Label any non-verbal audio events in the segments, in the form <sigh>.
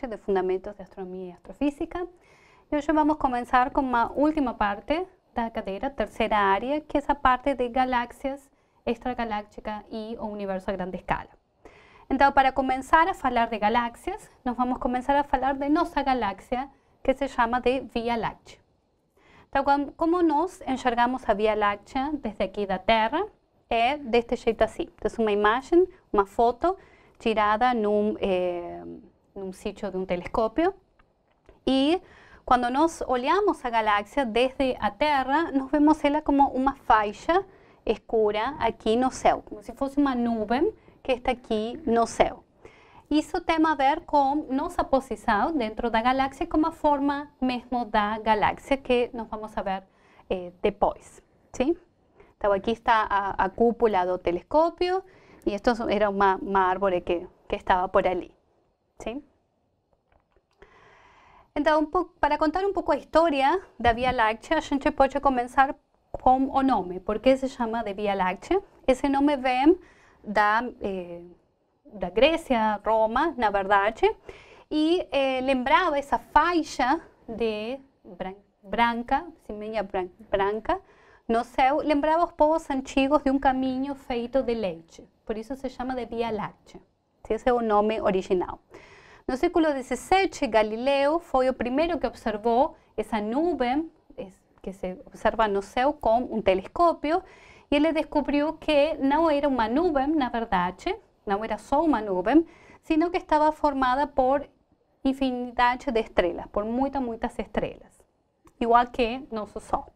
de Fundamentos de Astronomía y Astrofísica. Y hoy vamos a comenzar con la última parte de la cadera, tercera área, que es la parte de galaxias extragalácticas y o universo a gran escala. Entonces, para comenzar a hablar de galaxias, nos vamos a comenzar a hablar de nuestra galaxia que se llama de Vía Láctea. Entonces, ¿cómo nos enxergamos a Vía Láctea desde aquí la Tierra es eh, de este jeito así, Entonces, una imagen, una foto, tirada num... Eh, en un sitio de un telescopio y cuando nos oleamos a galaxia desde a Tierra nos vemos ella como una faixa escura aquí no cielo como si fuese una nube que está aquí no y Isso tema a ver com nossa posição dentro da galáxia, como forma mesmo da galaxia que nos vamos a ver eh, después depois. Sim? está a, cúpula do telescópio, y esto era un uma que, estaba por allí ¿sí? Então, para contar um pouco a história da Via Láctea, a gente pode começar com o nome. Por que se chama de Via Láctea? Esse nome vem da, eh, da Grécia, Roma, na verdade, e eh, lembrava essa faixa de branca, semenha branca, no céu, lembrava os povos antigos de um caminho feito de leite. Por isso se chama de Via Láctea. Esse é o nome original. No século XVII, Galileu foi o primeiro que observou essa nuvem que se observa no céu com um telescópio e ele descobriu que não era uma nuvem, na verdade, não era só uma nuvem, sino que estava formada por infinidade de estrelas, por muitas, muitas estrelas, igual que nosso Sol.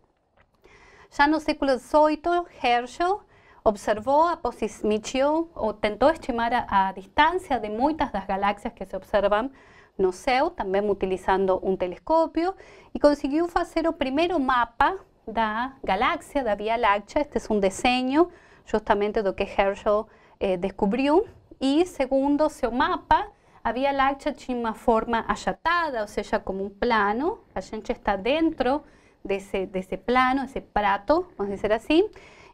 Já no século XVIII, Herschel observó, a o o intentó estimar a, de muchas de las galaxias que se observan, no céu, también utilizando un telescopio, y consiguió hacer el primer mapa galaxia, galaxia de Vía Láctea. Este es un diseño justamente lo que Herschel eh, descubrió, y segundo su mapa, la Vía Láctea tiene una forma achatada, o sea, como un plano. la gente está dentro de ese plano, ese prato, vamos decir así,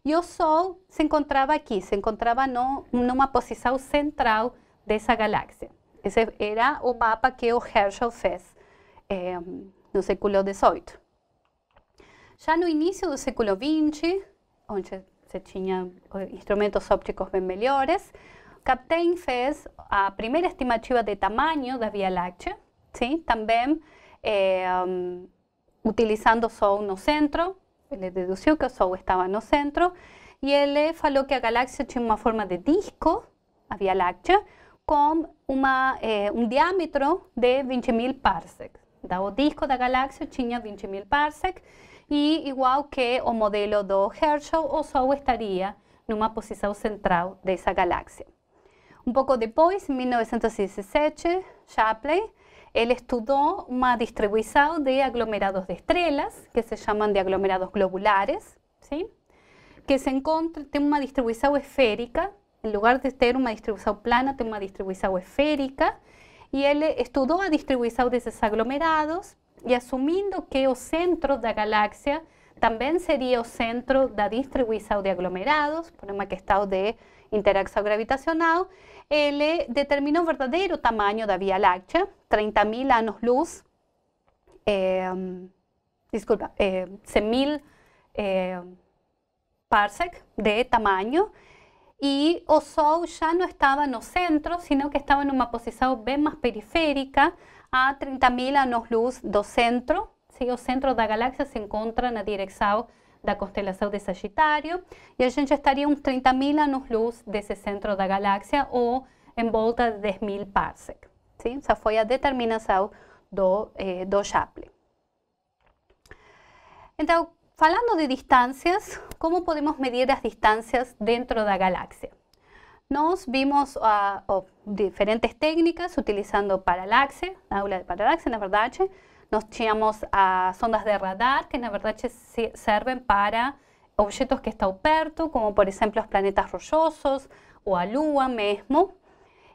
E o Sol se encontrava aqui, se encontrava no, numa posição central dessa galáxia. Esse era o mapa que o Herschel fez é, no século XVIII. Já no início do século XX, onde se tinha eh, instrumentos ópticos bem melhores, Captain fez a primeira estimativa de tamanho da Via Láctea, sim? também é, eh, um, utilizando o Sol no centro, él dedujo que el estaba en el centro y él falou que la galaxia tenía una forma de disco, la Vía Láctea, con eh, un diámetro de 20.000 parsecs. El disco de la galaxia 20 20.000 parsecs y igual que el modelo de Herschel, o estaría en una posición central de esa galaxia. Un poco después, en 1917, Shapley él estudió una distribución de aglomerados de estrellas, que se llaman de aglomerados globulares, ¿sí? que se encuentra, tiene una distribución esférica, en lugar de tener una distribución plana, tiene una distribución esférica, y él estudió a distribución de esos aglomerados y asumiendo que el centro de la galaxia también sería el centro de la distribución de aglomerados, por que estado de interacción gravitacional, determinó determinó verdadero tamaño de Vía Láctea, 30.000 años luz, em, disculpa, 100.000 em, em, parsec de tamaño, y o ya no estaba en el centro, sino que estaba en una posición bien más periférica, a 30.000 años luz do centro. Sí, los de la galaxia se encuentran la dirección, da constelação de Sagitário, e a gente estaria uns 30 mil anos-luz desse centro da galáxia, ou em volta de 10 mil parsec. Sim? Essa foi a determinação do, eh, do Shapley. Então, falando de distâncias, como podemos medir as distâncias dentro da galáxia? Nós vimos uh, diferentes técnicas utilizando paralaxe, aula de paralaxe, na verdade, Nos tiramos a sondas de radar, que la verdad sirven para objetos que están perto, como por ejemplo los planetas rollosos o a Lua mismo.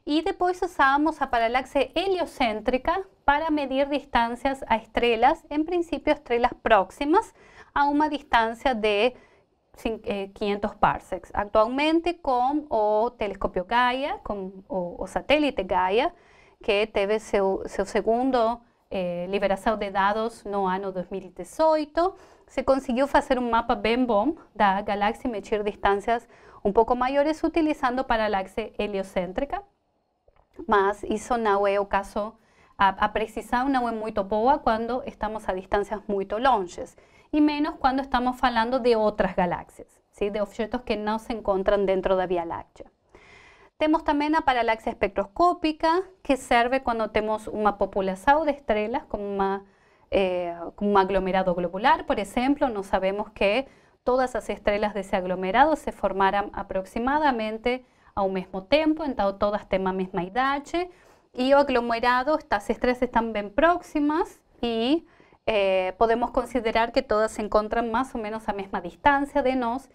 Y después usábamos a paralaxe heliocéntrica para medir distancias a estrellas, en principio estrellas próximas, a una distancia de 500 eh, parsecs. Actualmente con o telescopio Gaia, con o, satélite Gaia, que teve su segundo eh, liberación de datos no año 2018, e se consiguió hacer un mapa bem bom da galaxia y medir distancias un poco mayores utilizando paralaxe heliocéntrica, más hizo no es o caso, a, precisar una UE muy buena cuando estamos a distancias muy longes, y menos cuando estamos hablando de otras galaxias, sí de objetos que no se encuentran dentro de vía Láctea. Tenemos también la paralaxia espectroscópica, que sirve cuando tenemos una populación de estrellas como eh, un aglomerado globular, por ejemplo, no sabemos que todas las estrellas de ese aglomerado se formaran aproximadamente a un mismo tiempo, entonces todas tienen la misma idade, y el aglomerado, estas estrellas están bien próximas y eh, podemos considerar que todas se encuentran más o menos a misma distancia de nos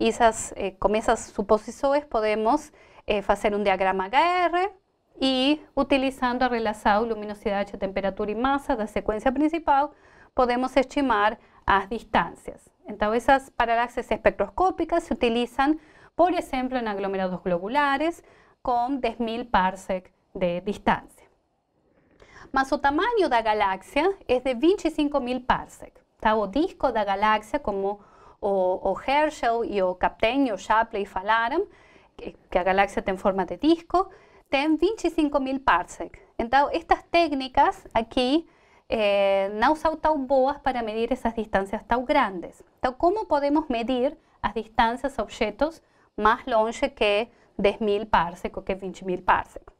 y esas, eh, con esas suposiciones podemos eh, hacer un diagrama HR y utilizando la luminosidad luminosidad temperatura masa de la secuencia principal, podemos estimar las distancias. Entonces esas paralaxes espectroscópicas se utilizan, por ejemplo, en aglomerados globulares con 10.000 parsec de distancia Mas tamaño de la galaxia es de 25.000 parsec. está O disco la galaxia, como o, Herschel y o Captain o Shapley falaram, que a galáxia tem forma de disco, tem 25 mil parsecs Então, estas técnicas aqui eh, não são tão boas para medir essas distâncias tão grandes. Então, como podemos medir as distâncias a objetos mais longe que 10 mil parsecs ou que 20 mil parsecs?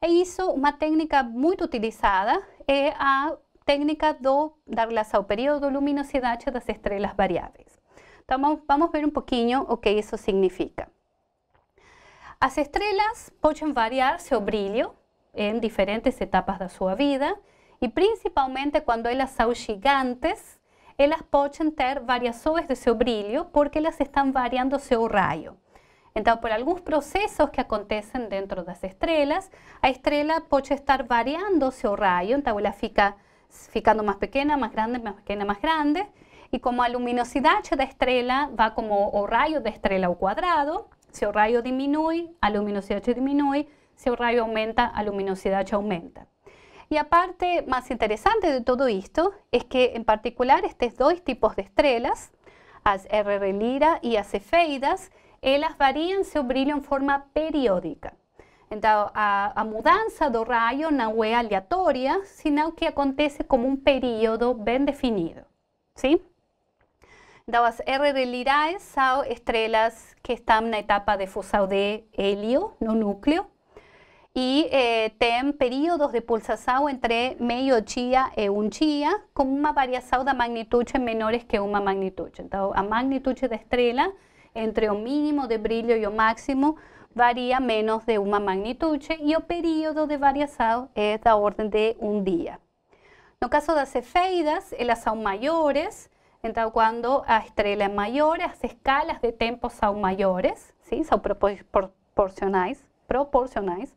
É isso, uma técnica muito utilizada é a técnica do, da relação período-luminosidade das estrelas variáveis. Então, vamos ver um pouquinho o que isso significa. Las estrellas pueden variar su brillo en diferentes etapas de su vida y principalmente cuando las son gigantes, pueden tener varias OEs de su brillo porque las están variando su rayo. Entonces, por algunos procesos que acontecen dentro de las estrellas, la estrella puede estar variando su rayo, entonces, ella fica ficando más pequeña, más grande, más pequeña, más grande, y como luminosidad de la estrella va como o rayo de estrella o cuadrado, si el rayo disminuye, la luminosidad disminuye, Si el rayo aumenta, la luminosidad aumenta. Y aparte, más interesante de todo esto es que en particular estos dos tipos de estrellas, las RR Lira y las Cefeidas, ellas varían su brillo en forma periódica. Entonces, a, mudanza del do no es aleatoria, sino que acontece como un período bien definido. ¿sí? R de lirae Sao, estrellas que están en la etapa de fusión de helio, no núcleo, y eh, tem períodos de pulsación entre medio día e un día, con una variación de magnitud menores que una magnitud. Entonces, la magnitud de estrella entre un mínimo de brillo y o máximo varía menos de una magnitud y el período de variación es de orden de un día. En No caso de las Efeidas, ellas son mayores, cuando cuando a estrellas mayores maior, escalas de tiempo son mayores, son proporcionales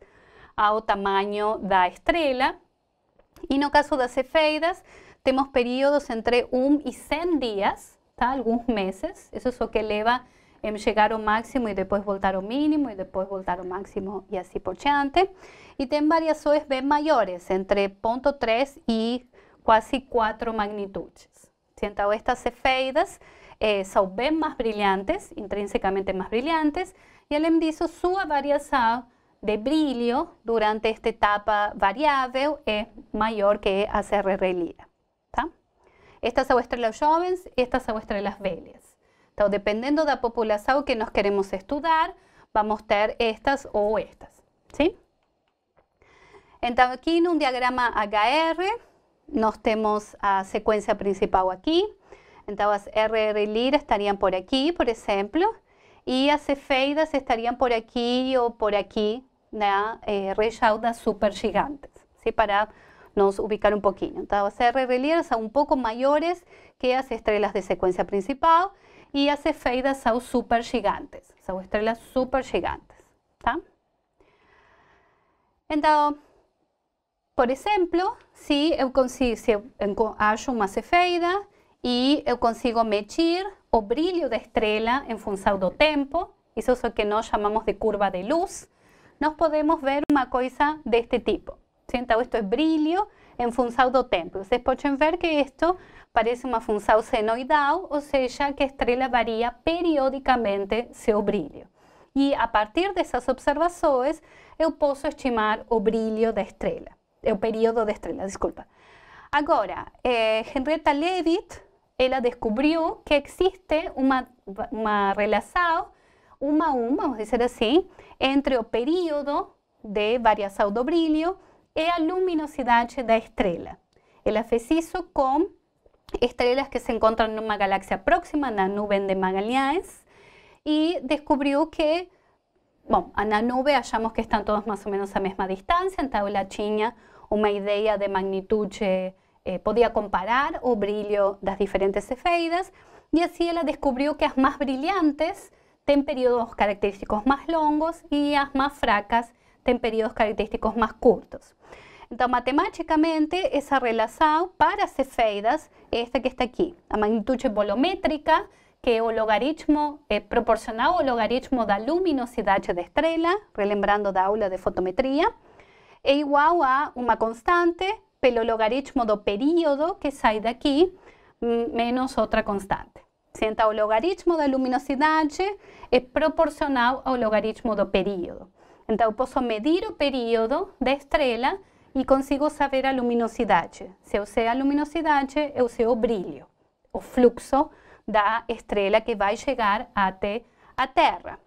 al tamaño de la estrella. Y en el caso de las cefeidas, tenemos periodos entre 1 y 100 días, algunos meses. Eso es lo que eleva en llegar al máximo y después voltar al mínimo y después voltar al máximo y así por diante. y varias varias OSB mayores, entre 0.3 y casi 4 magnitudes o estas cefeidas eh, son bien más brillantes, intrínsecamente más brillantes, y el além su sua de brillo durante esta etapa variable es mayor que a rr las jóvenes, Estas a estrelas jóvenes, estas las estrelas Entonces Dependiendo de la población que nos queremos estudiar, vamos a tener estas o estas. Entonces aquí en un diagrama HR, nos tenemos a secuencia principal entonces RR y RR' estarían por aquí, por ejemplo, y las cefeidas estarían por aquí o por aquí, la eh, região supergigantes, ¿sí? para nos ubicar un poquito ser y RR' son un poco mayores que las estrellas de secuencia principal y las cefeidas son supergigantes, son estrellas supergigantes, tá? Entonces, Por exemplo, se eu, consigo, se eu acho uma cefeida e eu consigo medir o brilho da estrela em função do tempo, isso é o que nós chamamos de curva de luz, nós podemos ver uma coisa deste tipo. Então, isto é brilho em função do tempo. Vocês podem ver que isto parece uma função senoidal, ou seja, que a estrela varia periodicamente seu brilho. E a partir dessas observações, eu posso estimar o brilho da estrela. el período de estrella, disculpa. Ahora, eh, Henrietta Leavitt, ella descubrió que existe una una una vamos a una, vamos decir así, entre el período de varias brillo y la luminosidad de la estrella. Ella fez isso con estrellas que se encuentran en una galaxia próxima, la nube de Magalhães, y descubrió que, en la nube hallamos que están todos más o menos la misma distancia, en tabla chiña, una idea de magnitud podía eh, podía comparar o de las diferentes cefeidas, y así ella descubrió que las más brillantes tienen periodos característicos más longos y las más fracas tienen periodos característicos más cortos. Entonces, matemáticamente esa relación para cefeidas esta que está aquí, la magnitud volumétrica, que o logaritmo de la luminosidad logaritmo da luminosidad de estrella relembrando da aula de fotometría, é igual a uma constante pelo logaritmo do período que sai daqui, menos outra constante. Então, o logaritmo da luminosidade é proporcional ao logaritmo do período. Então, eu posso medir o período da estrela e consigo saber a luminosidade. Se eu sei a luminosidade, eu sei o brilho, o fluxo da estrela que vai chegar até a Terra.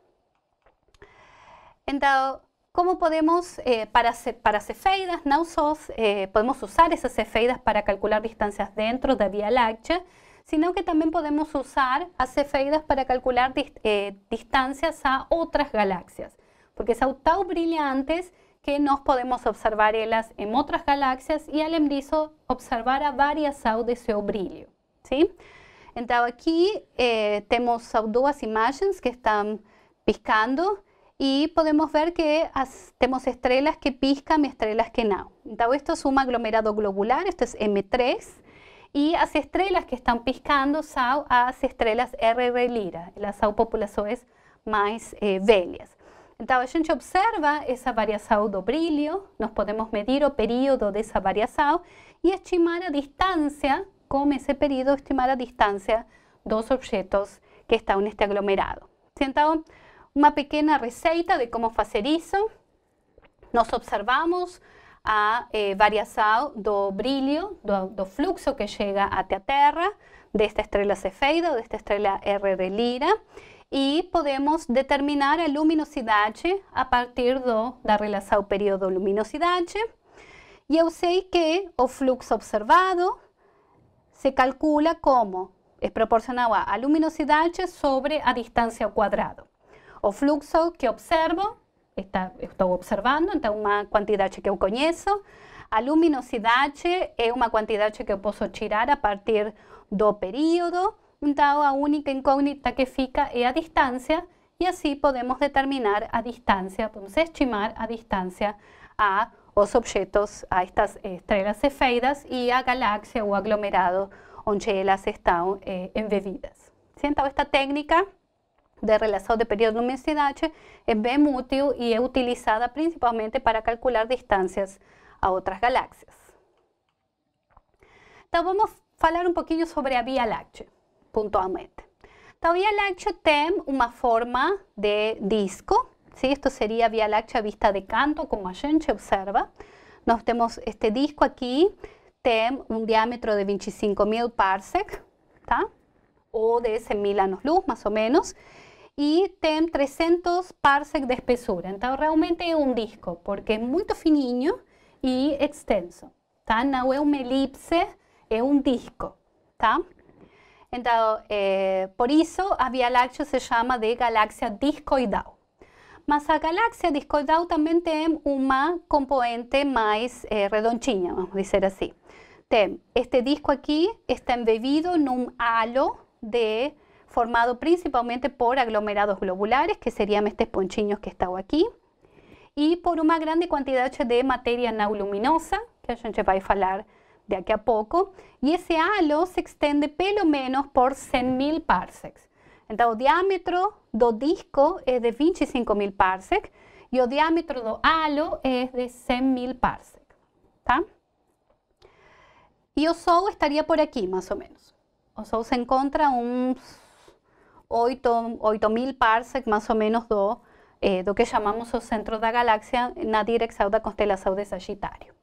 Então, cómo podemos, eh, para, para cefeidas, nausos, eh, podemos usar esas cefeidas para calcular distancias dentro de Vía Láctea, sino que también podemos usar a cefeidas para calcular eh, distancias a otras galaxias, porque son tan brillantes que nos podemos observar ellas en otras galaxias y al embrizo observar a varias au de su brillo. ¿sí? Entonces aquí eh, tenemos dos imágenes que están piscando, y podemos ver que tenemos estrellas que piscan y estrellas que no. Entonces, esto es un aglomerado globular, esto es M3, y las estrellas que están piscando son las estrellas RR las las poblaciones más eh, Entonces, a gente observa esa variación do brillo, nos podemos medir o período esa variación y estimar a distancia, con ese periodo estimar a distancia dos objetos que están en este aglomerado. Entonces, uma pequena receita de como fazer isso. Nós observamos a eh, variação do brilho, do, do, fluxo que chega até a Terra, desta estrela Cefeida ou desta estrela de Lira, e podemos determinar a luminosidade a partir do, da relação período-luminosidade. E eu sei que o fluxo observado se calcula como é proporcional à luminosidade sobre a distância ao quadrado. o fluxo que observo, está, estoy observando, entonces una cantidad que yo conozco, a luminosidad es una cantidad que puedo puedo tirar a partir do período, entonces la única incógnita que fica es a distancia y así podemos determinar a distancia, podemos estimar a distancia a los objetos, a estas estrellas cefeidas y a galaxia o aglomerado onde que están eh, embebidas. ¿Sienta esta técnica de relación de periodo de luminosidad es b útil y es utilizada principalmente para calcular distancias a otras galaxias Então, vamos falar un poquito sobre a Via Láctea, pontualmente. Então, a Láctea tem una forma de disco, ¿sí? esto sería Vía Láctea vista de canto, como a gente observa. Nós temos este disco aquí tem un diámetro de 25.000 parsec, tá? de 100.000 mil anos luz, más o menos y tiene 300 parsecs de espesura, entonces realmente es un disco, porque es muy fininho y extenso, tá? es una elipse, es un disco, tá? Eh, por eso a Via Láctea se llama de Galaxia discoidal. Mas a Galaxia discoidal también tem una componente más eh, vamos a decir así este disco aquí está embebido en un halo de formado principalmente por aglomerados globulares, que serían estos ponchiños que estaba aquí, y por una grande cantidad de materia no luminosa, que a gente hablar falar aquí a poco, y ese halo se extiende pelo menos por 100.000 parsecs. entonces el diámetro do disco es de 25.000 parsecs y el diámetro del halo es de 100.000 parsecs. Tá? E o Sol estaría por aquí más o menos. el Sol se encontra un 8 mil parsecs mais ou menos do, eh, do que chamamos o centro da galáxia na direção da constelação de Sagitário.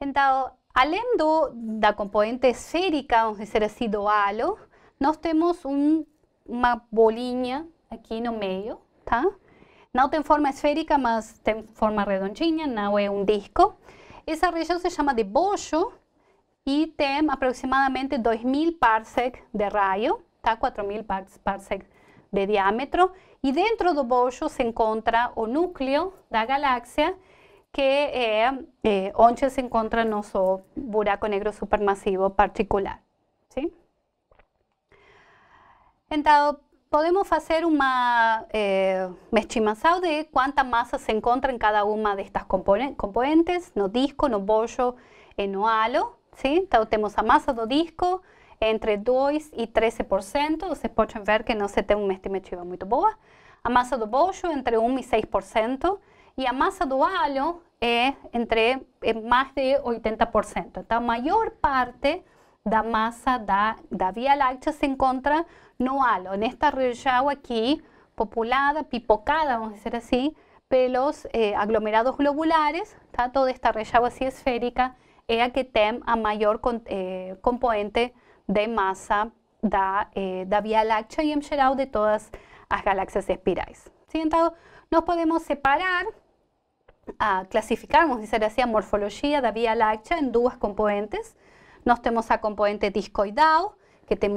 Então, além do, da componente esférica, vamos dizer assim, do halo, nós temos um, uma bolinha aqui ¿tá? no meio, tá? Não tem forma esférica, mas tem forma redondinha, não é um disco. Essa região se chama de bojo e tem aproximadamente 2.000 parsecs de raio. está a 4000 parsecs de diámetro y dentro del bollo se encuentra o núcleo de la galaxia que eh, donde eh, se encuentra nuestro buraco negro supermasivo particular. sí Entonces podemos hacer una eh, de cuánta masa se encuentra en cada una de estas componentes, no disco, no bollo en eh, no halo. sí entonces tenemos a masa do disco, entre 2 y 13%, ustedes pueden ver que no se tiene una estimativa muy buena, A masa do bollo entre 1 y 6%, y a masa do halo es entre más de 80%. la mayor parte parte la masa da, la vía Láctea se encuentra no en esta agua aquí populada, pipocada, vamos a decir así pelos eh, aglomerados globulares, toda esta región así esférica es la que tiene a mayor eh, componente de masa de eh, Vía Láctea y Mgerau de todas las galaxias espirales. ¿Sí? nos nos podemos separar, a decir vamos la morfología a morfología vía Láctea en dos componentes. Nos tenemos a componente discoidal, que tem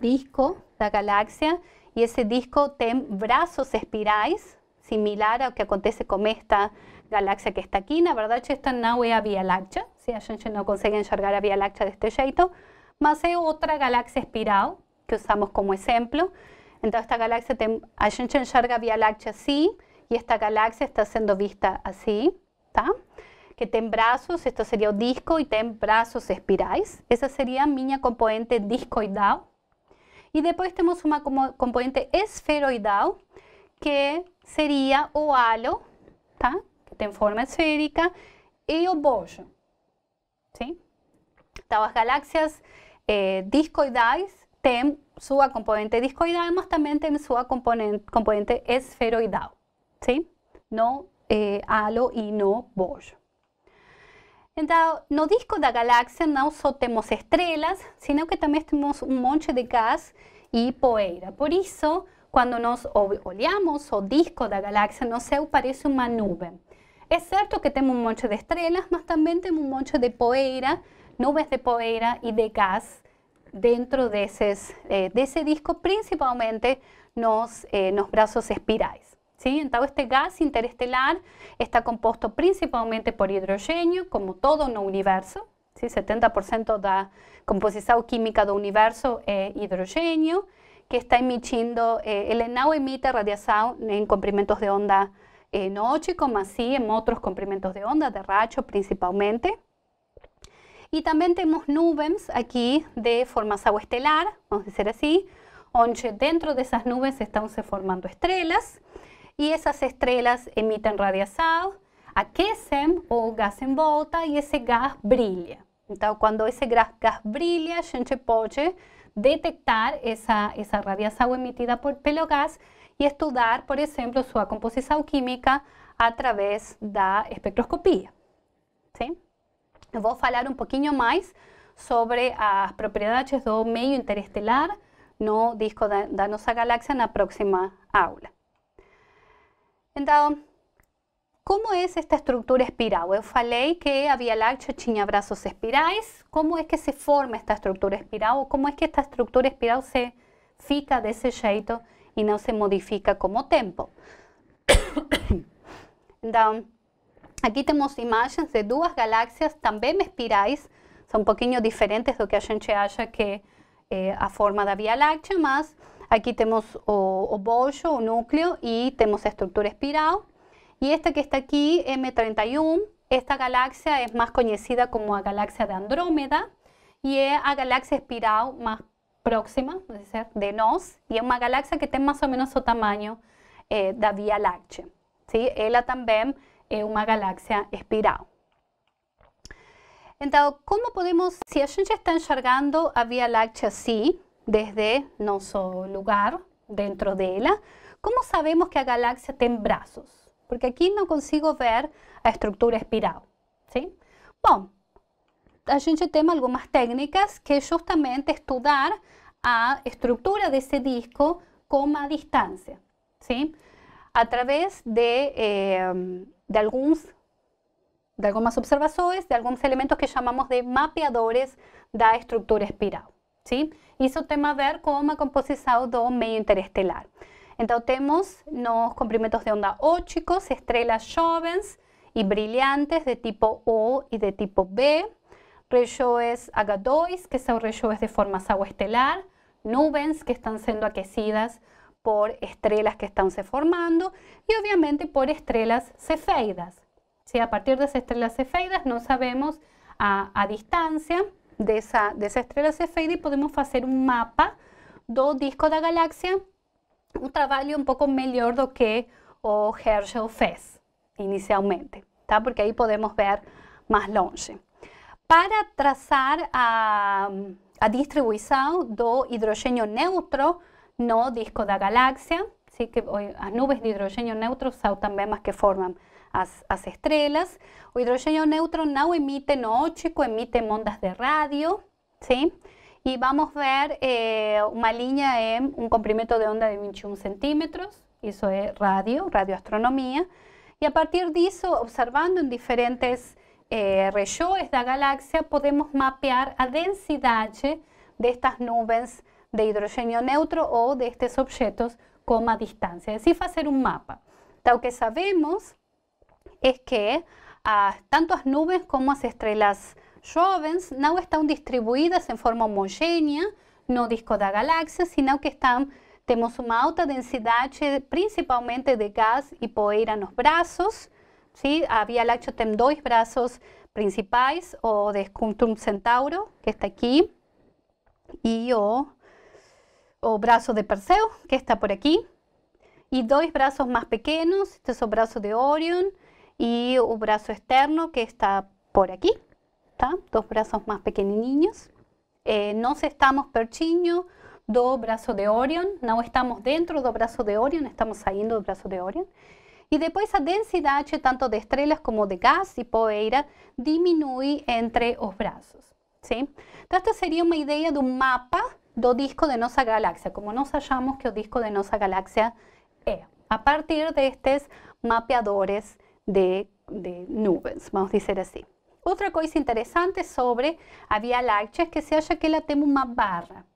disco la galaxia y ese disco tiene brazos espirales, similar a lo que acontece con esta galaxia que está aquí, ¿verdad? verdad? esta no es a Vía Láctea, Si a gente no consigue enxergar a Vía Láctea este jeito, más hay otra galaxia espiral que usamos como ejemplo. Entonces esta galaxia, tiene a gente Vía así y esta galaxia está siendo vista así, ¿está? que tiene brazos, esto sería un disco, y tiene brazos espirales. Esa sería mi componente discoidal. Y después tenemos una componente esferoidal, que sería o halo, que tiene forma esférica, y o bollo, ¿sí? Estas galaxias eh, discoidais tem sua componente discoidal, mas também tem sua componente, componente esferoidal, ¿sí? No eh, halo y no bollo. Então, no disco da galaxia no só temos estrellas, sino que también tenemos un monte de gas y poeira. Por eso, cuando nos olhamos o disco de galaxia, no só parece una nube. Es cierto que tenemos un monte de estrellas, mas también tenemos un monte de poeira nubes de poeira y de gas dentro de ese eh, ese disco, principalmente nos, los eh, brazos espiráis. ¿sí? Entonces, este gas interestelar está compuesto principalmente por hidrógeno, como todo no universo. ¿sí? 70% da composición química del universo es eh, hidrógeno, que está emitiendo el enau emite radiación en comprimentos de onda noche como así en otros comprimentos de onda, de racho principalmente. Y también tenemos nubes aquí de forma estelar, vamos a decir así, donde dentro de esas nubes están se formando estrellas y esas estrellas emiten radiación, aquecen o gas en volta y ese gas brilla. Entonces cuando ese gas, brilla, se puede gente detectar esa esa emitida por, pelo gas y estudiar, por ejemplo, su composición química a través la espectroscopía. ¿Sí? Eu vou falar um pouquinho mais sobre as propriedades do meio interestelar no disco da, da nossa galáxia na próxima aula. Então, como é esta estrutura espiral? Eu falei que a Via Láctea tinha braços espirais. Como é que se forma esta estrutura espiral? Como é que esta estrutura espiral se fica desse jeito e não se modifica com o tempo? <coughs> então, Aquí tenemos imágenes de dos galaxias también espiráis, son un poquito diferentes lo que a gente acha que eh, a forma de Vía Láctea, más aquí tenemos o, bollo, núcleo y tenemos estructura espiral. y esta que está aquí, M31, esta galaxia es más conocida como la galaxia de Andrómeda, y es la galaxia espiral más próxima de nos, y es una galaxia que tiene más o menos su tamaño eh, de vía Vía Láctea. Sí, ella también una una galaxia espiral. Entonces, ¿cómo podemos, Si a gente está enxergando a Vía Láctea C desde nuestro lugar, dentro de ella, ¿cómo sabemos que la galaxia tiene brazos? Porque aquí no consigo ver la estructura espiral, ¿Sí? Bueno, a gente tem algunas técnicas que es justamente la a de ese disco como a ¿Sí? A través de... Eh, de algunos, de de algunos elementos que llamamos de mapeadores de la estructura espiral. sí. eso tiene a ver cómo se composición do medio interestelar. Entonces tenemos los comprimentos de onda chicos, estrellas jóvenes y brillantes de tipo O y de tipo B, rayos H2, que son rayos de agua estelar, nubes que están siendo aquecidas por estrellas que están se formando y obviamente, por estrellas cefeidas. Si A partir de esas estrellas cefeidas no sabemos a, distancia de esa, de esa cefeida y podemos hacer un mapa do disco de galaxia un trabajo un poco mejor do que o Herschel fez inicialmente, porque ahí podemos ver más longe. Para trazar a, a do hidrógeno neutro no disco de galaxia, ¿sí? que las nubes de hidrógeno neutro son también las que forman las estrellas, el hidrógeno neutro no emite no óptico, emite ondas de radio, ¿sí? y vamos a ver eh, una línea en un comprimento de onda de 21 centímetros, eso es radio, radioastronomía, y a partir de eso, observando en diferentes eh, de galaxia, podemos mapear la densidad de estas nubes de hidrógeno neutro o de estos objetos como a va a hacer un mapa. lo que sabemos es que ah, tanto las nubes como las estrellas jóvenes no están distribuidas en forma homogénea, no disco de galaxias, sino que están una una alta densidad principalmente de gas y poeira los brazos ¿sí? había Vía Láctea tem dos brazos principales, o de Scutum Centauro, que está aquí y o o brazo de Perseo, que está por aquí, y dos brazos más pequeños, este es el brazo de Orion y un brazo externo que está por aquí, dos brazos más pequeños, Eh, nos estamos perchiño, dos brazos de Orion, no estamos dentro dos brazos de Orion, estamos saliendo del brazos de Orion. y después la densidad tanto de estrellas como de gas y poeira disminuye entre los brazos. ¿sí? sería sería una idea de un mapa do disco de nosa galaxia, como nos hallamos que o disco de nuestra galaxia é, a partir de estos mapeadores de, nubes, vamos a decir así. Otra cosa interesante sobre a Via Láctea que se halla que la tem una barra.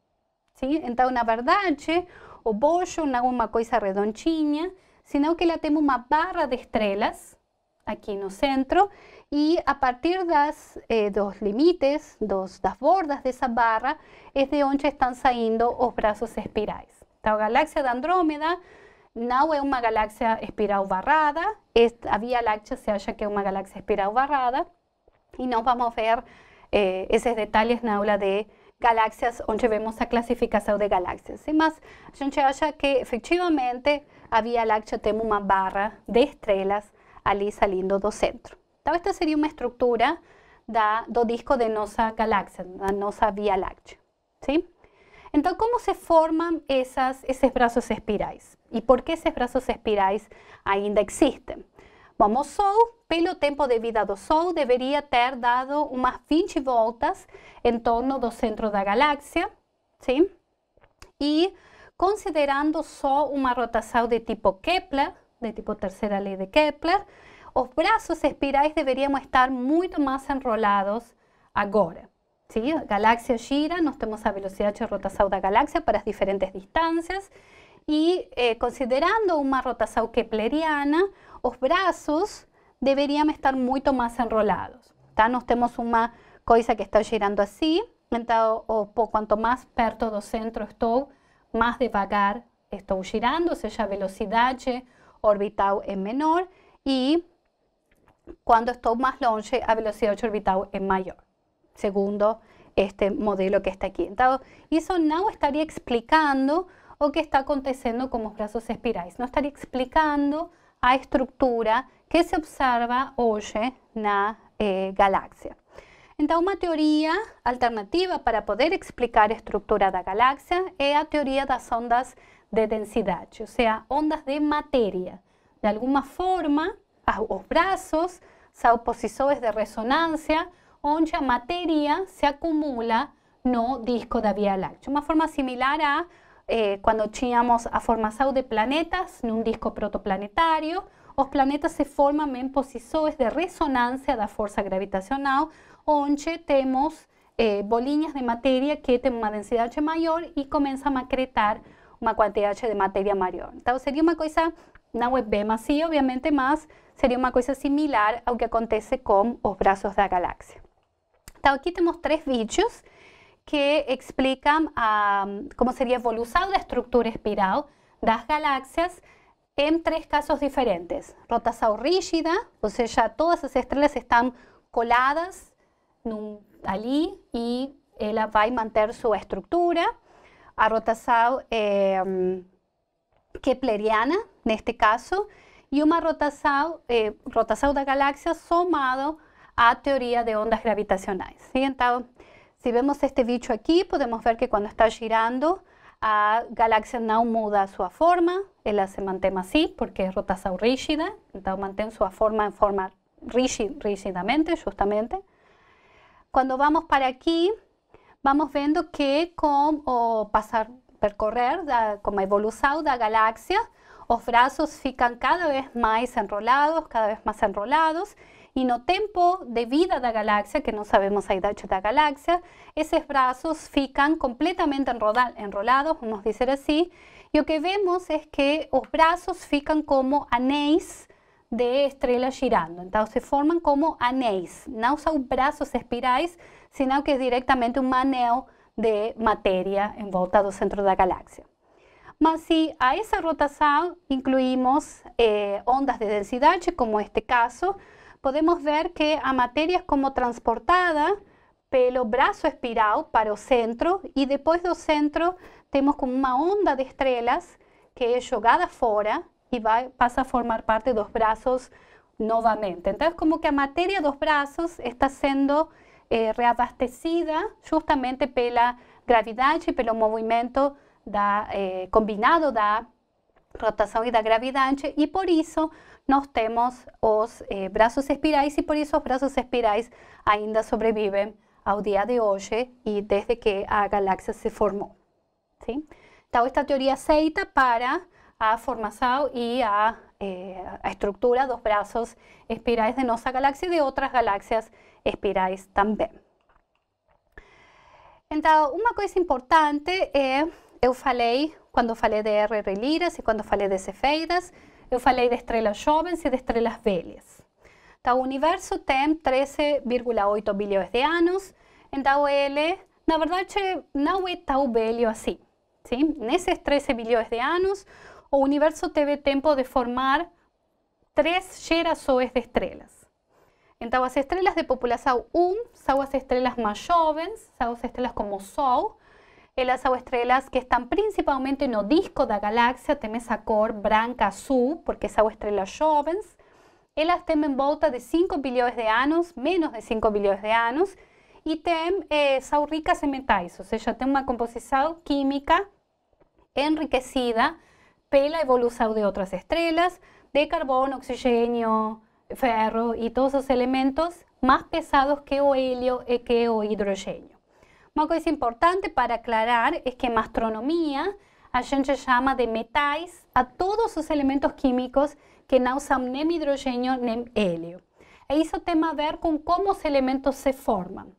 sí, Então, una verdade, o bollo, una cosa uma coisa que la tem una barra de estrelas en no centro y a partir de los eh, límites, de las bordas de esa barra, es de donde están saliendo los brazos espirales. La galaxia de Andrómeda no es una galaxia espiral barrada, la Vía Láctea se halla que es una galaxia espiral barrada, y no vamos a ver eh, esos detalles en la aula de galaxias donde vemos la clasificación de galaxias. y más a gente que efectivamente había Vía Láctea una barra de estrellas allí saliendo dos centro. Esta sería una estructura da, dos disco de nuestra galaxia, da nossa Vía Láctea. ¿sí? Entonces, ¿cómo se forman esos brazos brazos espirales y por qué esos brazos espirales ainda existen? Vamos, Sol, pelo tiempo de vida do Sol, debería ter dado unas 20 voltas en torno do centro da galaxia, ¿sí? Y considerando só una rotación de tipo Kepler, de tipo tercera ley de Kepler, los brazos espirales deberíamos estar mucho más enrolados ahora, ¿sí? Galaxia gira, nos tenemos a velocidad de rotación de galaxia para las diferentes distancias y eh, considerando una rotación kepleriana, los brazos deberían estar mucho más enrolados. Tá? nos temos una cosa que está girando así, cuanto o, perto del centro estoy, más devagar estoy girando, o sea, velocidad velocidad orbital es menor y cuando más longe a velocidad orbital es mayor segundo este modelo que está aquí entonces, eso no estaría explicando o qué está aconteciendo con los brazos espirales no estaría explicando la estructura que se observa hoy eh, en la galaxia entonces, una teoría alternativa para poder explicar de la galaxia es la teoría de las ondas de densidad o sea, ondas de materia De alguna forma, los brazos, se posiciones de resonancia donde la materia se acumula no disco de Vía Láctea. una forma similar a eh, cuando teníamos la a de planetas en un disco protoplanetario los planetas se forman en posiciones de resonancia de la fuerza gravitacional, donde tenemos eh, de materia que una densidad h mayor y comienzan a acretar una h de materia mayor, entonces sería una cosa una web más y obviamente, más sería una cosa similar a lo que acontece los brazos de la galaxia. Então, Aquí tenemos tres bichos que explican cómo sería sería de la estructura espiral espiral das galaxias en tres casos diferentes. Rotación rígida, o sea, todas las estrellas están coladas allí y ella eh, va a mantener su estructura. A rotación eh, en este caso, e uma rotação, eh, rotação da galáxia somado à teoria de ondas gravitacionais. Sim, então, se vemos este bicho aqui, podemos ver que quando está girando, a galáxia não muda a sua forma, ela se mantém assim, porque é rotação rígida, então mantém sua forma em forma rígidamente, justamente. Quando vamos para aqui, vamos vendo que com o passar, percorrer, da, com a evolução da galáxia, los brazos fican cada vez más enrolados, cada vez más enrolados, y no tiempo de vida la galaxia, que no sabemos a de la galaxia, esos brazos fican completamente enrolados, vamos decir así, y lo que vemos es que los brazos fican como anéis de estrellas girando. entonces se forman como anéis. no son brazos espirais, sino que es directamente un maneo de materia en volta do centro la galaxia. Mas si a esa rotación incluimos eh, ondas de densidad, como este caso, podemos ver que a é como transportada pelo brazo espiral para o centro e depois do centro temos como uma onda de estrelas que é jogada fora e vai, passa a formar parte dos braços novamente. Então, como que a matéria dos braços está sendo eh, reabastecida justamente pela gravidade e pelo movimento da, eh, combinado da rotação y da gravidade y por eso nos temos os eh, brazos braços y por isso os brazos espirais ainda sobreviven ao día de hoje y desde que a galaxia se formó Sim? esta teoría aceita para a formação y a, eh, estructura a estrutura dos braços espirais de nuestra galaxia y de otras galaxias espirais también Então, una cosa importante es Eu falei, quando falei de R.R. Liras e quando falei de Cefeidas, eu falei de estrelas jovens e de estrelas velhas. Então, o universo tem 13,8 bilhões de anos, então ele, na verdade, não é tão velho assim. Sim? Nesses 13 bilhões de anos, o universo teve tempo de formar três gerações de estrelas. Então, as estrelas de população 1 são as estrelas mais jovens, são as estrelas como o Sol, elas son que están principalmente en el disco da galaxia, tienen esa cor branca azul, porque son estrellas jóvenes. Ellas tienen volta de 5 billones de años, menos de 5 billones de años, y tem eh, ricas en metais, o sea, tienen una composición química enriquecida pela evolución de otras estrellas, de carbono, oxígeno, ferro y todos los elementos más pesados que el helio e que o hidrógeno. Uma coisa importante para aclarar é que em astronomia a gente chama de metais a todos os elementos químicos que não são nem hidrogênio nem hélio. E isso tem a ver com como os elementos se formam.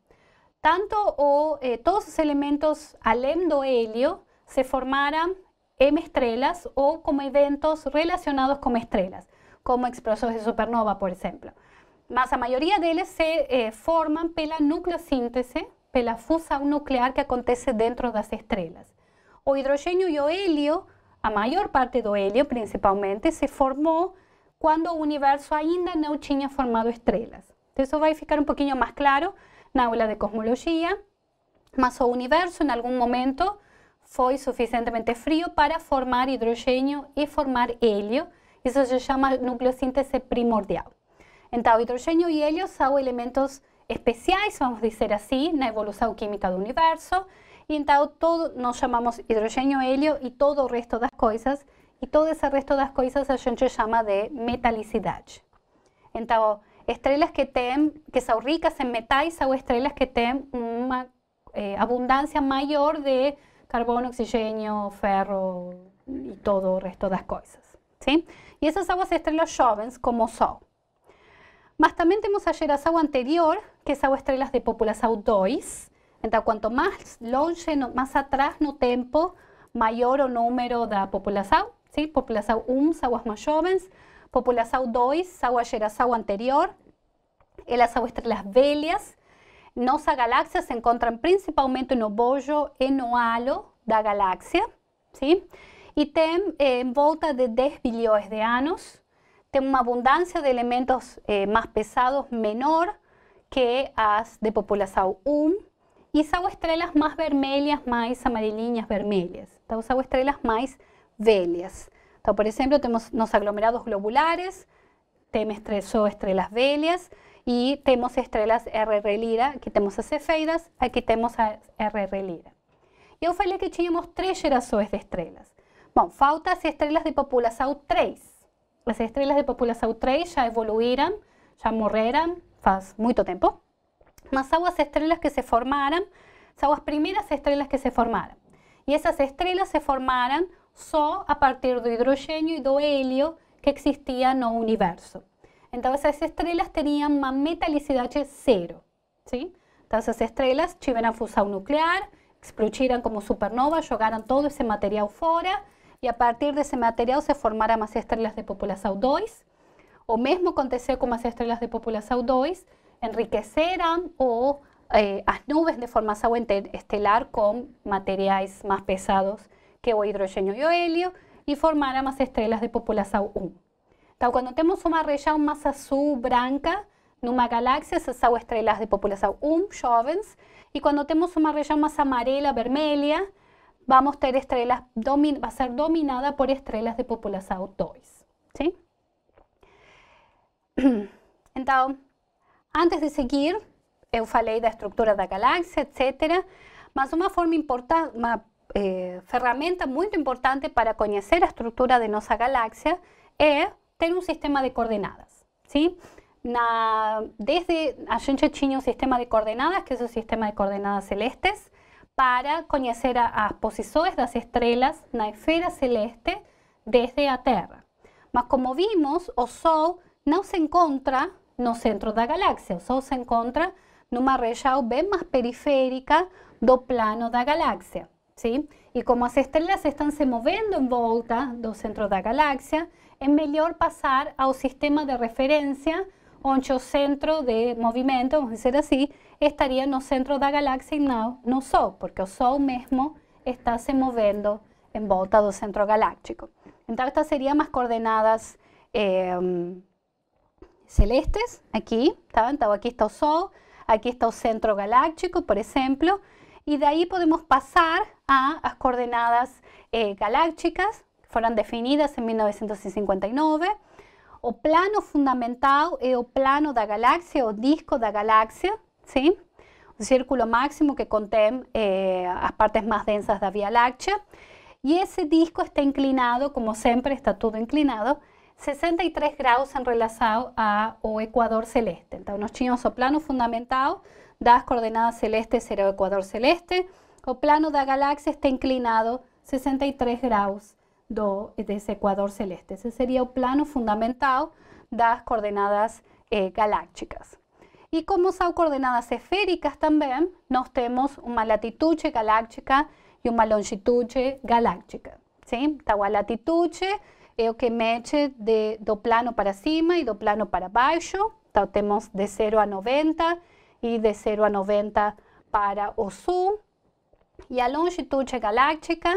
Tanto o, eh, todos os elementos, além do hélio, se formaram em estrelas ou como eventos relacionados com estrelas, como explosões de supernova, por exemplo. Mas a maioria deles se eh, formam pela nucleossíntese, pela fusão nuclear que acontece dentro das estrelas. O hidrogênio e o hélio, a maior parte do hélio principalmente, se formou quando o universo ainda não tinha formado estrelas. Então, isso vai ficar um pouquinho mais claro na aula de cosmologia, mas o universo em algum momento foi suficientemente frio para formar hidrogênio e formar hélio. Isso se chama nucleossíntese primordial. Então, hidrogênio e hélio são elementos especiales, vamos a así, en la evolución química del universo. y entonces todo, nos llamamos hidrógeno, helio y todo el resto las cosas y todo ese resto de las cosas a gente llama de metalicidad. Entonces, estrellas que, son que son ricas en metales o estrellas que tienen una eh, abundancia mayor de carbono, oxígeno, ferro y todo el resto de las cosas Y esas aguas estrellas jóvenes como son. Sol. también tenemos ayer a aguas anterior, que es estrellas de populas autois. Entonces, cuanto más longe, más atrás no tempo, mayor o número de população, ¿sí? aguas 1 aguas más jóvenes, jovens, 2 agua eh, las geração anterior, elas são estrelas velhas. Nossa galáxia se encuentran principalmente no bojo en no halo da galáxia, ¿sí? E tem eh, em volta de 10 bilhões de anos, tem una abundancia de elementos eh, más pesados menor, que as de população 1 um, y são estrelas más vermelhas, más amarelinhas vermelhas. Então, são estrelas mais velhas. por ejemplo temos nos aglomerados globulares, tenemos estrelas velhas y temos estrelas RR Lira, que tenemos as cefeidas, aqui temos a RR Lira. Eu falei que teníamos três gerações de estrellas Bom, faltas estrellas estrelas de população 3. las estrellas de população 3 ya evoluíram, ya morreram, faz mucho tiempo más aguas estrellas que se formaran aguas primeras primeras estrellas que se formaron y esas estrellas se formaron só a partir de hidrógeno y do helio que en no universo. entonces esas estrellas tenían uma metalicidad cero, entonces esas estrellas estrelas a fusión nuclear, explodiram como supernova, jogaram todo ese material fuera y e a partir de ese material se formaram más estrellas de población 2, o mismo acontecer con más estrellas de populas 2, enriquecerán o, eh, nubes de forma estelar con materiales más pesados que o y y o helio, y estrellas más estrellas de populas 1. Entonces, cuando tenemos una región más azul, branca, una galaxia, esas son estrellas de popula 1, um, jóvenes, y cuando tenemos una región más amarela, vermelha, vamos a tener estrellas, va a ser dominada por estrellas de población 2. ¿sí? <clears throat> Então, antes de seguir, eu falei da estrutura da galáxia, etc. Mas uma forma importante, uma eh, ferramenta muito importante para conhecer a estrutura de nossa galáxia é ter um sistema de coordenadas, sim? Na, desde a gente tinha um sistema de coordenadas, que é o sistema de coordenadas celestes, para conhecer a, as posições das estrelas na esfera celeste desde a Terra. Mas como vimos, o Sol no se encontra no centro galaxia, galaxia Sol se encuentra numa região bem más periférica do plano de galaxia, sí. y como las estrellas están se moviendo en volta do centro da galaxia, es melhor pasar ao sistema de referencia donde el centro de movimiento, vamos así assim, estaría no centro de galaxia e não no Sol, porque o Sol mesmo está se movendo em volta do centro galáctico. entonces estas serían más coordenadas. Eh, celestes, aquí, está aquí está el Sol, aquí está el centro galáctico, por ejemplo, y de ahí podemos pasar a las coordenadas eh, galácticas, que fueron definidas en 1959. O plano fundamental es eh, el plano de la galaxia, o disco de galaxia, sí, un círculo máximo que contiene eh, las partes más densas de la Vía Láctea. y ese disco está inclinado, como siempre, está todo inclinado, 63 grados en relación a ecuador celeste. entonces nós tínhamos o plano fundamental das coordenadas celestes era el ecuador celeste, o plano la galaxia está inclinado 63 grados de ese ecuador celeste. ese sería o plano fundamental das coordenadas eh, galácticas. y como son coordenadas esféricas también nos temos una latitud galáctica y una longitud galáctica. Sim? la latitud que meche de, do plano para cima y do plano para baixo. Então, de 0 a 90 y de 0 a 90 para o sul. y a longitude galáctica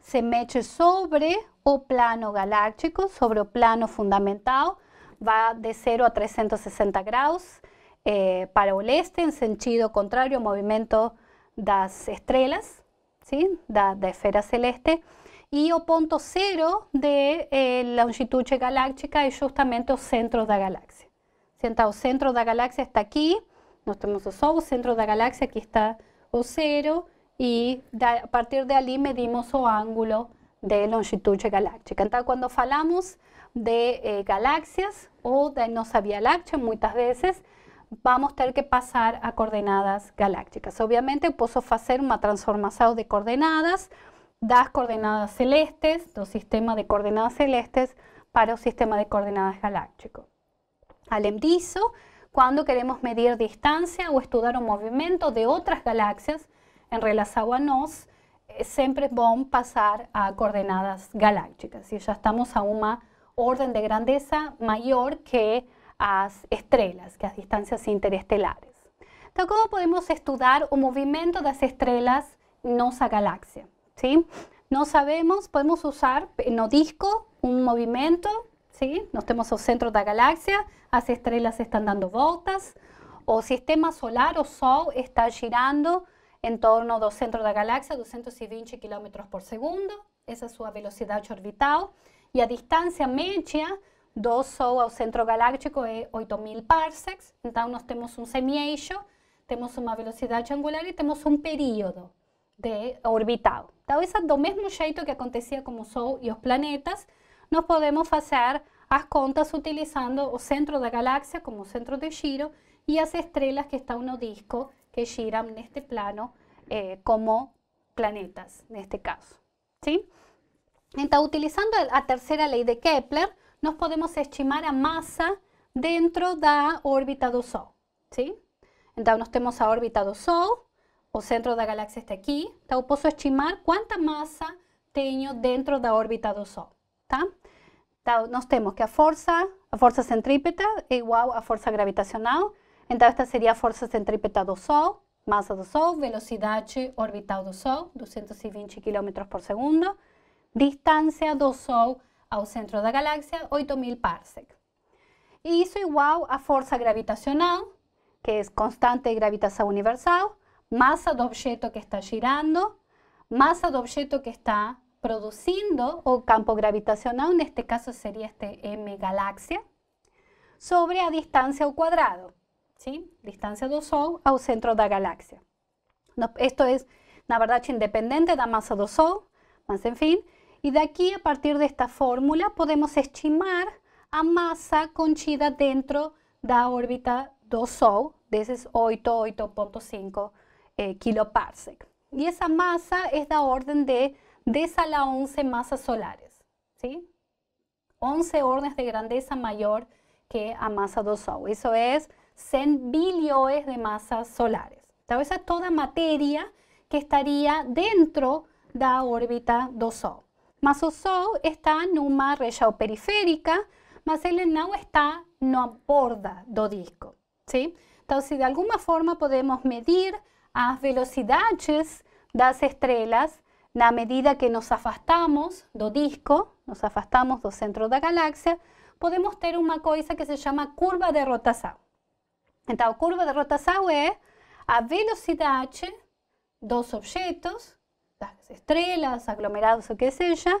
se mete sobre o plano galáctico, sobre o plano fundamental, va de 0 a 360 grados eh, para o leste, en sentido contrario movimiento movimiento das estrelas, ¿sí? de da esfera celeste y o punto cero de longitud eh, longitud galáctica es justamente el centro de la galaxia. entonces el centro de la galaxia está aquí nosotros tenemos el centro de centro galaxia, galaxia, aquí está o cero y a partir de allí medimos o ángulo de longitud galáctica. entonces cuando hablamos de eh, galaxias o de nuestra vía Vía Láctea, veces vamos vamos tener que pasar a coordenadas galácticas. Obviamente, puedo hacer una transformación de coordenadas, das coordenadas celestes, dos sistema de coordenadas celestes para el sistema de coordenadas galáctico. al cuando cuando queremos medir distancia o estudiar un movimiento de otras galaxias en relación a nos, eh, siempre van bom pasar a coordenadas galácticas. y ya estamos a una orden de grandeza mayor que las estrellas, que las distancias interestelares. ¿Cómo podemos podemos un movimiento de las estrellas en nuestra galaxia? ¿sí? No sabemos, podemos usar no disco un movimiento, ¿sí? Nos tenemos al centro de la galaxia, las estrellas están dando vueltas, o sistema solar o Sol está girando em torno do centro da galáxia, 220 km por segundo, essa é a sua velocidade orbital, e a distância média do Sol ao centro galáctico é 8.000 parsecs, então nós temos um semi-eixo, temos uma velocidade angular e temos um período. de orbitado. Entonces, isso mismo mismo jeito que acontecía con Sol y los planetas, nos podemos hacer las contas utilizando el centro la galaxia como centro de giro y las estrellas que en un disco que giran en este plano eh, como planetas, en este caso. ¿sí? utilizando la tercera ley de Kepler, nos podemos estimar a masa dentro de la órbita del Sol. ¿sí? nos tenemos a órbita del Sol, o centro da galáxia está aqui, então eu posso estimar quanta massa tenho dentro da órbita do Sol, tá? Então, nós temos que a força, a força centrípeta é igual à força gravitacional, então esta seria a força centrípeta do Sol, massa do Sol, velocidade orbital do Sol, 220 km por segundo, distância do Sol ao centro da galáxia, 8.000 parsec. E isso é igual à força gravitacional, que é constante de gravitação universal, masa de objeto que está girando, masa de objeto que está produciendo o campo gravitacional, en este caso sería este M galaxia, sobre a distancia al cuadrado, ¿sí? distancia del Sol al centro de la galaxia. esto es, na independiente de da masa 2 Sol, más en fin, y de aquí a partir de esta fórmula podemos estimar a masa conchida dentro de la órbita 2 Sol, de 8, 8.5 eh, kiloparsec. Y esa masa es la orden de 10 a la 11 masas solares, ¿sí? 11 órdenes de grandeza mayor que a masa do Sol. Eso es 100 billones de masas solares. Entonces, esa es toda materia que estaría dentro de la órbita do Sol. Mas o Sol está una región periférica, mas él no está no borda do disco, ¿sí? Entonces, de alguna forma podemos medir as velocidades das estrelas na medida que nos afastamos do disco, nos afastamos do centro da galáxia, podemos ter uma coisa que se chama curva de rotação. Então, a curva de rotação é a velocidade dos objetos, das estrelas, aglomerados, o que seja,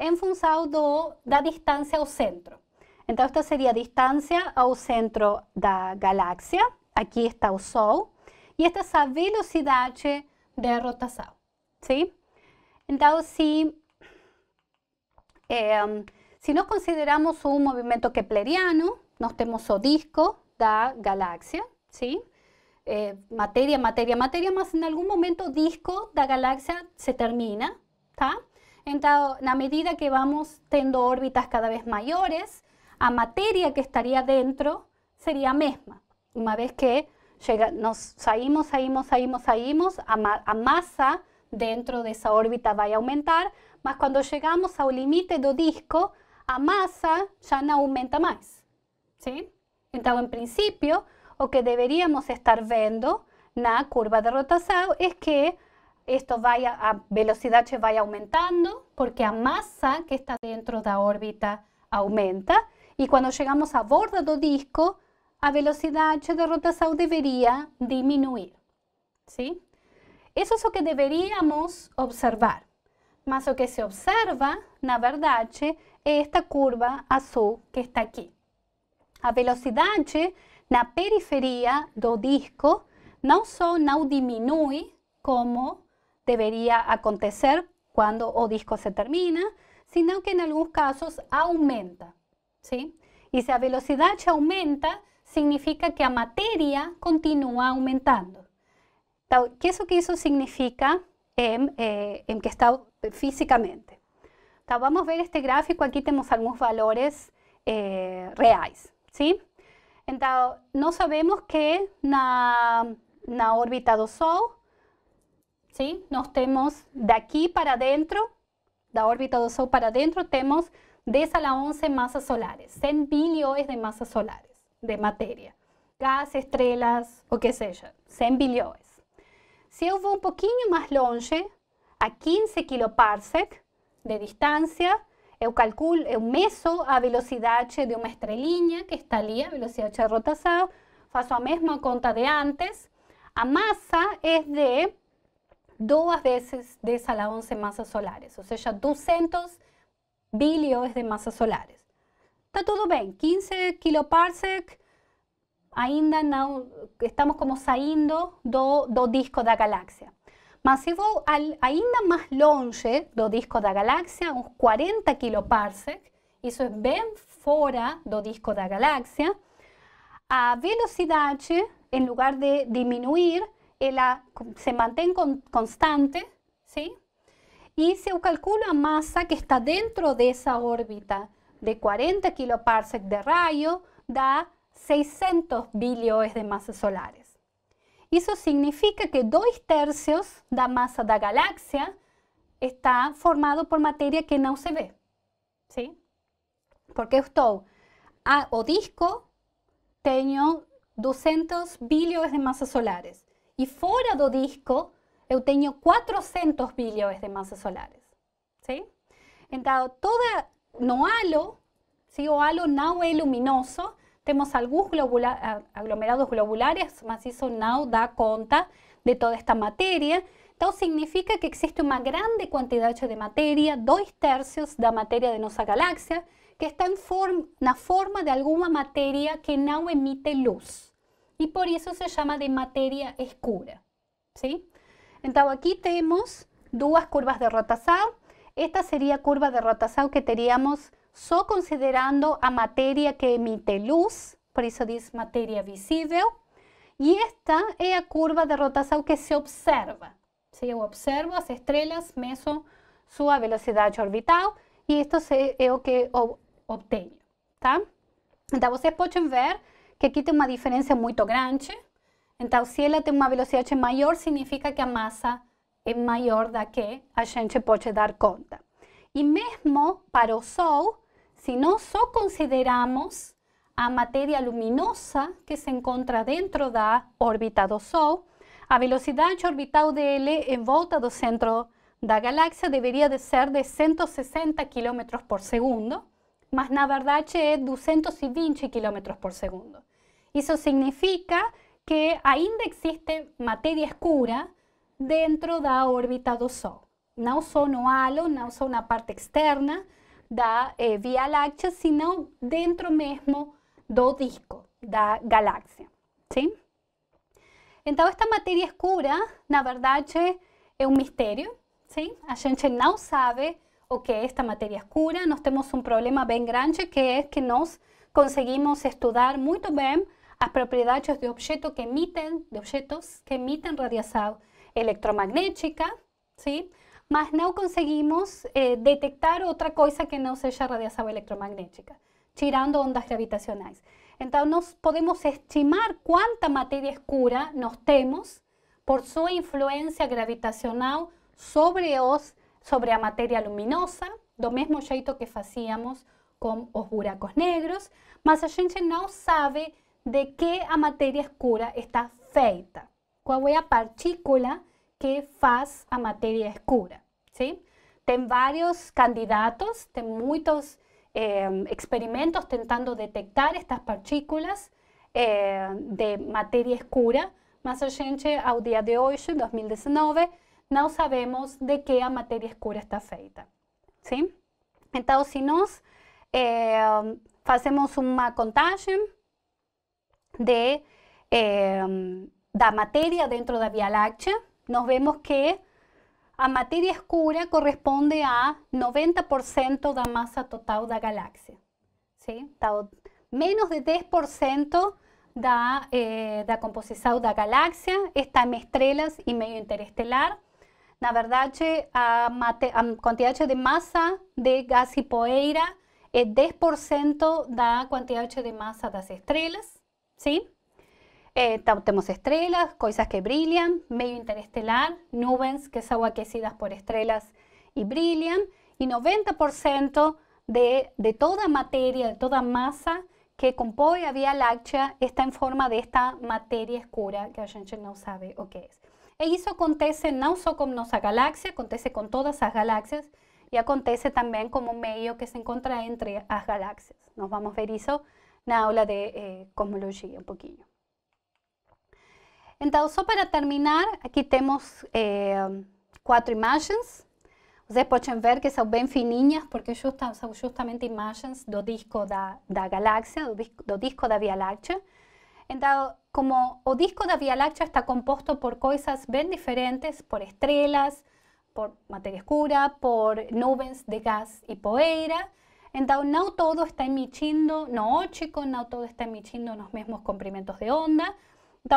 em função do, da distância ao centro. Então, esta seria a distância ao centro da galáxia. Aqui está o Sol. y esta es la velocidad de rotación, ¿sí? Entonces, si eh, si consideramos un movimiento kepleriano, nos tenemos o disco da galaxia, sí. Eh, materia, Materia, materia, materia, en en momento disco da galaxia se termina, tá? Entonces, a medida que vamos teniendo órbitas cada vez mayores, la materia que estaría dentro sería la misma, una vez que nos saímos, salimos, salimos, salimos, a, masa dentro de esa órbita va a aumentar, mas cuando llegamos al límite do disco, a masa ya no aumenta más, ¿sí? Entonces, en principio, o que deberíamos estar viendo en la curva de rotación es que esto vaya, a se aumentando, porque a masa que está dentro de la órbita aumenta, y cuando llegamos a borda do disco, a velocidad h de rotación debería disminuir. ¿sí? Eso es lo que deberíamos observar. Mas lo que se observa, na verdad, es esta curva azul que está aquí. A velocidad na periferia do disco no solo no disminuye como debería acontecer cuando o disco se termina, sino que en algunos casos aumenta. ¿sí? Y si la velocidad aumenta, significa que la materia continúa aumentando. ¿Qué eso lo que eso significa en eh, que está físicamente? Vamos a ver este gráfico. aquí tenemos algunos valores eh, reales. ¿sí? No sabemos que en la órbita do Sol, nos tenemos temos aquí para adentro, la órbita do Sol para adentro, tenemos 10 a la 11 masas solares, 100 billones de masas solares de materia, gas, estrellas o que sea, 100 bilhões. Se eu vou un poquito más longe, a 15 kiloparsec de distancia eu calculo, eu meso a velocidade de una estrelinha que está allí, a velocidade de rotación faço a mesma conta de antes. A masa es de 2 veces 10 a la 11 massas solares, o sea 200 bilhões de massas solares está todo bien, 15 kiloparsec, ainda estamos como saindo do, do disco da galaxia. Mas si voy al, ainda más longe do disco la galaxia, unos 40 kiloparsec, eso es bien fuera do disco la galaxia, a velocidad en lugar de disminuir eh, se mantiene constante, sí. Y se calcula calculo la masa que está dentro de esa órbita de 40 kiloparsec de radio da 600 billones de masas solares. Eso significa que dos tercios la masa la galaxia está formado por materia que no se ve. ¿sí? Porque estoy a, ah, o disco tengo 200 billones de masas solares y fuera do disco eu tenho 400 billones de masas solares. ¿sí? entonces toda no halo, ¿sí? o halo no es luminoso, tenemos algunos aglomerados globulares, mas eso da da conta de toda esta materia, tal significa que existe una grande cantidad de materia, dos tercios de la materia de nuestra galaxia que está en forma de alguna materia que no emite luz. y por eso se llama de materia oscura ¿sí? Entonces aquí tenemos dos curvas de rotación Esta sería curva de rotación que teríamos só considerando a materia que emite luz, por eso dice materia visível. E esta é a curva de rotação que se observa. Se eu observo as estrelas, meço sua velocidade orbital e isto é o que obtenho, tá? Então, vocês podem ver que aqui tem uma diferença muito grande. Então, se ela tem uma velocidade maior, significa que a massa mayor mayor da que a gente puede dar cuenta. Y, mesmo para o Sol, si no solo consideramos a materia luminosa que se encuentra dentro da órbita do Sol, a velocidade orbital l en volta do centro da galaxia debería de ser de 160 kilómetros por segundo, mas na verdade é 220 kilómetros por segundo. Eso significa que ainda existe materia escura dentro da órbita do Sol. Não só no halo, não só na parte externa da eh, Via Láctea, senão dentro mesmo do disco da galáxia. Sim? Então, esta matéria escura, na verdade, é um mistério. Sim? A gente não sabe o que é esta matéria escura. Nós temos um problema bem grande, que é que nós conseguimos estudar muito bem as propriedades de objetos que emitem, de objetos que emitem radiação electromagnética, ¿sí? mas no conseguimos eh, detectar otra cosa que no sea radiación electromagnética, tirando ondas gravitacionales. Entonces, no podemos estimar cuánta materia oscura nos temos por su influencia gravitacional sobre, os, sobre a materia luminosa, do mismo jeito que hacíamos con los buracos negros, mas a gente no sabe de qué a materia escura está feita. qual é a partícula que faz a matéria escura, sim? Tem vários candidatos, tem muitos eh, experimentos tentando detectar estas partículas eh, de matéria escura, mas a gente, ao dia de hoje, 2019, não sabemos de que a matéria escura está feita, sim? Então, se nós eh, fazemos uma contagem de eh, da materia dentro de Vía Láctea, nos vemos que a materia escura corresponde a 90% de la masa total de la ¿sí? menos de 10% de la composición de la galaxia está en estrellas y medio interestelar. la verdad la cantidad de masa de gas y poeira es 10% la cantidad de masa de estrellas, ¿sí? Eh, tenemos estrellas, cosas que brillan, medio interestelar, nubes que son aquecidas por estrellas y brillan, y 90% de, de, toda materia, de toda masa que compone la Vía Láctea está en forma de esta materia oscura que a gente no sabe o qué es. E eso acontece no solo con nuestra galaxia, acontece con todas las galaxias y acontece también como medio que se encuentra entre las galaxias. Nos vamos a ver eso en la aula de eh, cosmología un poquillo. Entonces, solo para terminar, aquí tenemos eh, cuatro imágenes. Ustedes pueden ver que son bien fininhas, porque son justamente imágenes del disco de la galaxia, del disco la Via Láctea. Entonces, como el disco la Via Láctea está compuesto por cosas bien diferentes, por estrellas, por materia oscura, por nubes de gas y poeira, entonces no todo está emitiendo, no óptico, no todo está emitiendo los mismos comprimentos de onda,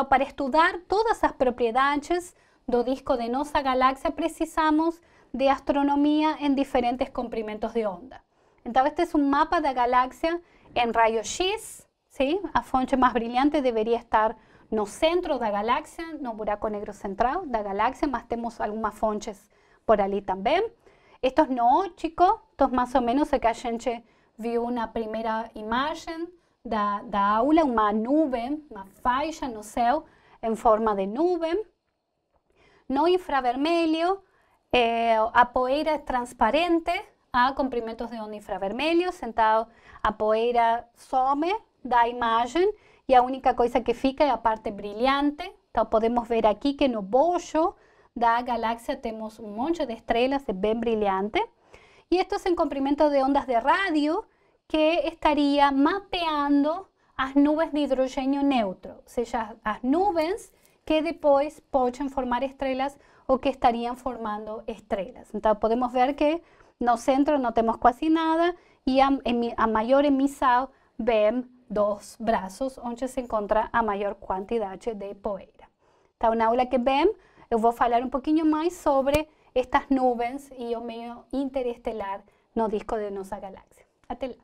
para estudiar todas las propiedades do disco de nuestra galaxia, precisamos de astronomía en diferentes comprimentos de onda. Entonces, este es un mapa de la galaxia en rayos X, ¿sí? A más brillante debería estar no centro de la galaxia, no buraco negro central de la galaxia, más tenemos algunas fontes por allí también. Estos no chicos, estos más o menos, se a gente vio una primera imagen da, da aula, uma nuvem, uma faixa no céu em forma de nuvem. No infravermelho, eh, a poeira é transparente, há ah, comprimentos de onda infravermelho, sentado a poeira some da imagem e a única coisa que fica é a parte brilhante. Então podemos ver aqui que no bojo da galáxia temos um monte de estrelas, é bem brilhante. E isto é em comprimento de ondas de rádio, que estaría mapeando las nubes de hidrógeno neutro, o sea, las nubes que después pueden formar estrellas o que estarían formando estrellas. Entonces podemos ver que no centro no tenemos casi nada y a, mayor mayor ven dos brazos donde se encuentra a mayor cantidad de poeira. En una aula que yo voy a hablar un poquito más sobre estas nubes y el medio interestelar no disco de nuestra galaxia. Hasta luego.